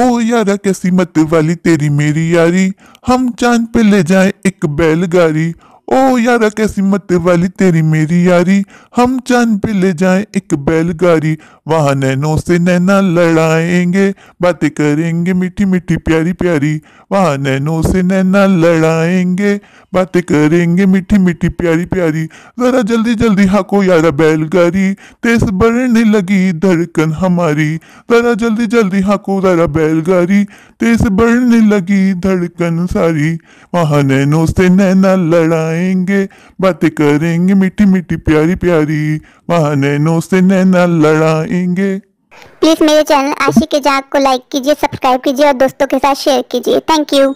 ओ यारा कैसी मत वाली तेरी मेरी यारी हम चांद पे ले जाए एक बैलगाड़ी ओ यारा कैसी मत वाली तेरी मेरी यारी हम चांद पे ले जाएं एक बैलगाड़ी वहां नैनों से नैना लड़ाएंगे बातें करेंगे मीठी मीठी प्यारी प्यारी वहां नैनों से नैना लड़ाएंगे बातें करेंगे मीठी मीठी प्यारी प्यारी ज़रा जल्दी जल्दी हाको यारा बैलगाड़ी तेज बढ़ने लगी धड़कन हमारी ज़रा जल्दी जल्दी हाको ज़रा बैलगाड़ी तेज बढ़ने लगी धड़कन सारी वहां नैनों से नैना लड़ाएंगे आएंगे बातें करेंगे मीठी मीठी प्यारी प्यारी वहाँ नैनो से नैना लड़ाएंगे प्लीज मेरे चैनल आशी के जाग को लाइक कीजिए सब्सक्राइब कीजिए और दोस्तों के साथ शेयर कीजिए थैंक यू